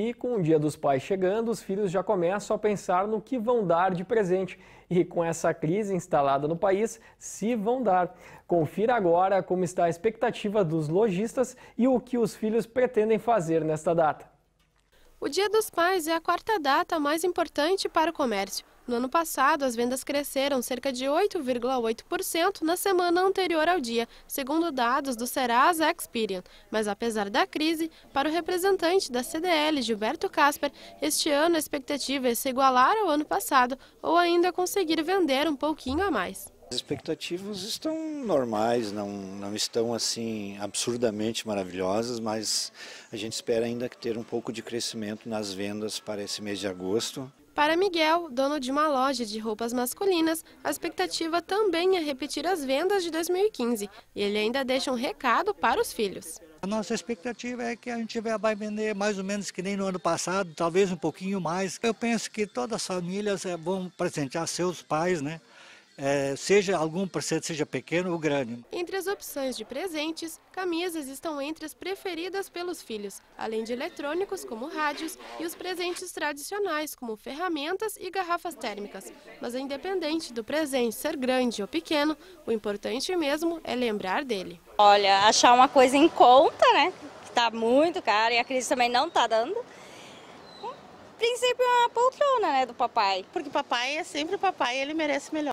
E com o Dia dos Pais chegando, os filhos já começam a pensar no que vão dar de presente. E com essa crise instalada no país, se vão dar. Confira agora como está a expectativa dos lojistas e o que os filhos pretendem fazer nesta data. O Dia dos Pais é a quarta data mais importante para o comércio. No ano passado, as vendas cresceram cerca de 8,8% na semana anterior ao dia, segundo dados do Serasa Experian. Mas apesar da crise, para o representante da CDL, Gilberto Casper, este ano a expectativa é se igualar ao ano passado ou ainda conseguir vender um pouquinho a mais. As expectativas estão normais, não, não estão assim absurdamente maravilhosas, mas a gente espera ainda ter um pouco de crescimento nas vendas para esse mês de agosto. Para Miguel, dono de uma loja de roupas masculinas, a expectativa também é repetir as vendas de 2015 e ele ainda deixa um recado para os filhos. A nossa expectativa é que a gente vai vender mais ou menos que nem no ano passado, talvez um pouquinho mais. Eu penso que todas as famílias eh, vão presentear seus pais, né? É, seja algum presente, seja pequeno ou grande. Entre as opções de presentes, camisas estão entre as preferidas pelos filhos, além de eletrônicos como rádios e os presentes tradicionais como ferramentas e garrafas térmicas. Mas independente do presente ser grande ou pequeno, o importante mesmo é lembrar dele. Olha, achar uma coisa em conta, né? Que tá muito caro e a crise também não tá dando princípio é uma poltrona, né, do papai. Porque papai é sempre papai, ele merece melhor.